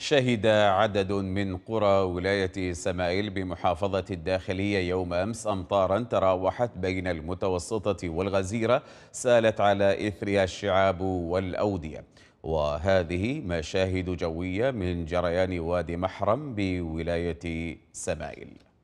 شهد عدد من قرى ولاية سمائل بمحافظة الداخلية يوم أمس أمطارا تراوحت بين المتوسطة والغزيرة سالت على إثرها الشعاب والأودية وهذه مشاهد جوية من جريان وادي محرم بولاية سمائل